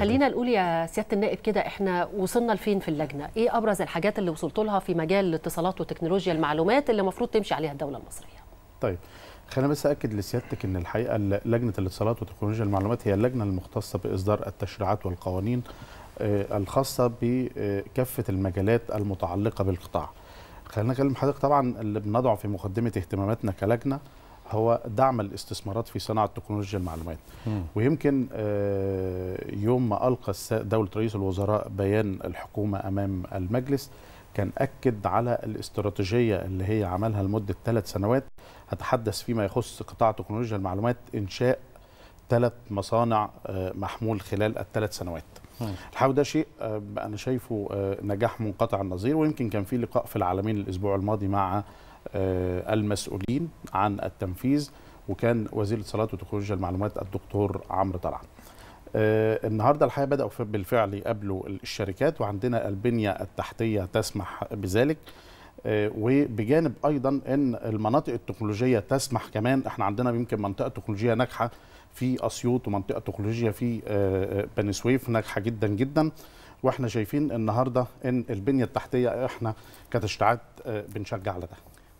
خلينا نقول يا سياده النائب كده احنا وصلنا لفين في اللجنه ايه ابرز الحاجات اللي وصلتوا لها في مجال الاتصالات وتكنولوجيا المعلومات اللي المفروض تمشي عليها الدوله المصريه طيب خلينا بس اكد لسيادتك ان الحقيقه لجنه الاتصالات وتكنولوجيا المعلومات هي اللجنه المختصه باصدار التشريعات والقوانين آه، الخاصه بكافه المجالات المتعلقه بالقطاع خلينا نكلم حضرتك طبعا اللي بنضعه في مقدمه اهتماماتنا كلجنه هو دعم الاستثمارات في صناعه تكنولوجيا المعلومات ويمكن آه، يوم ما القى دوله رئيس الوزراء بيان الحكومه امام المجلس كان اكد على الاستراتيجيه اللي هي عملها لمده ثلاث سنوات هتحدث فيما يخص قطاع تكنولوجيا المعلومات انشاء ثلاث مصانع آه، محمول خلال الثلاث سنوات الحقيقه ده شيء آه، انا شايفه نجاح منقطع النظير ويمكن كان في لقاء في العالمين الاسبوع الماضي مع آه، المسؤولين عن التنفيذ وكان وزير الاتصالات وتكنولوجيا المعلومات الدكتور عمرو طلعت آه، النهارده الحقيقه بداوا بالفعل يقابلوا الشركات وعندنا البنيه التحتيه تسمح بذلك آه، وبجانب ايضا ان المناطق التكنولوجيه تسمح كمان احنا عندنا يمكن منطقه تكنولوجيه ناجحه في اسيوط ومنطقه تكنولوجيه في بني سويف ناجحه جدا جدا واحنا شايفين النهارده ان البنيه التحتيه احنا كتشريعات بنشجع على ده